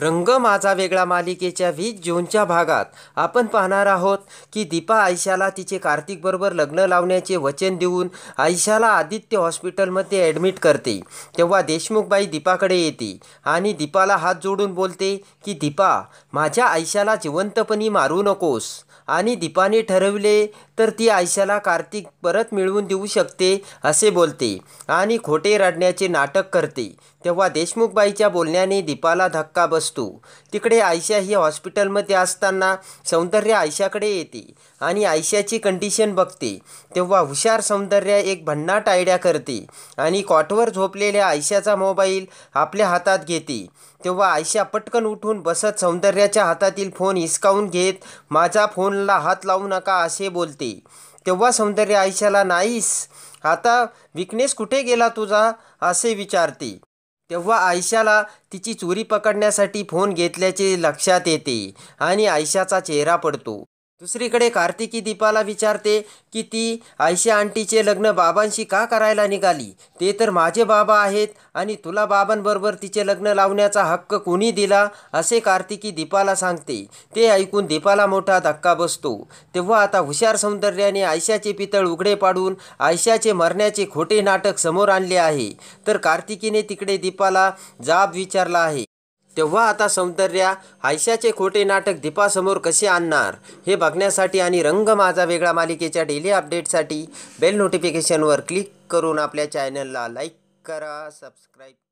रंग माझा वेगळा मालिकेच्या वीस जूनच्या भागात आपण पाहणार आहोत की दीपा आयशाला तिचे कार्तिकबरोबर लग्न लावण्याचे वचन देऊन आयशाला आदित्य हॉस्पिटलमध्ये ॲडमिट करते तेव्हा देशमुखबाई दीपाकडे येते आणि दीपाला हात जोडून बोलते की दीपा माझ्या आयशाला जिवंतपणी मारू नकोस आणि दीपाने ठरवले तर ती आयशाला कार्तिक परत मिळवून देऊ शकते असे बोलते आणि खोटे रडण्याचे नाटक करते तेव्हा देशमुखबाईच्या बोलण्याने दीपाला धक्का बसतो तिकडे आयशा ही हॉस्पिटलमध्ये असताना सौंदर्य आयशाकडे येते आणि आयशाची कंडिशन बघते तेव्हा हुशार सौंदर्य एक भन्नाट आयड्या करते आणि कॉटवर झोपलेल्या आयशाचा मोबाईल आपल्या हातात घेते तेव्हा आयशा पटकन उठून बसत सौंदर्याच्या हातातील फोन हिसकावून घेत माझा फोनला हात लावू नका असे बोलते तेव्हा सौंदर्य आयशाला नाहीस आता विकनेस कुठे गेला तुझा असे विचारते तेव्हा आयशाला तिची चोरी पकडण्यासाठी फोन घेतल्याचे लक्षात येते आणि आयशाचा चेहरा पडतो दुसरीकडे कार्तिकी दीपाला विचारते की ती आयशा आंटीचे लग्न बाबांशी का करायला निघाली ते तर माझे बाबा आहेत आणि तुला बाबांबरोबर तिचे लग्न लावण्याचा हक्क कोणी दिला असे कार्तिकी दीपाला सांगते ते ऐकून दीपाला मोठा धक्का बसतो तेव्हा आता हुशार सौंदर्याने आयशाचे पितळ उघडे पाडून आयशाचे मरण्याचे खोटे नाटक समोर आणले आहे तर कार्तिकीने तिकडे दीपाला जाब विचारला आहे तेव्हा आता सौंदर्या आयशाचे खोटे नाटक दीपासमोर कसे आणणार हे बघण्यासाठी आणि रंग माझा वेगळा मालिकेच्या डेली अपडेटसाठी बेल नोटिफिकेशनवर क्लिक करून आपल्या चॅनलला लाईक करा सबस्क्राईब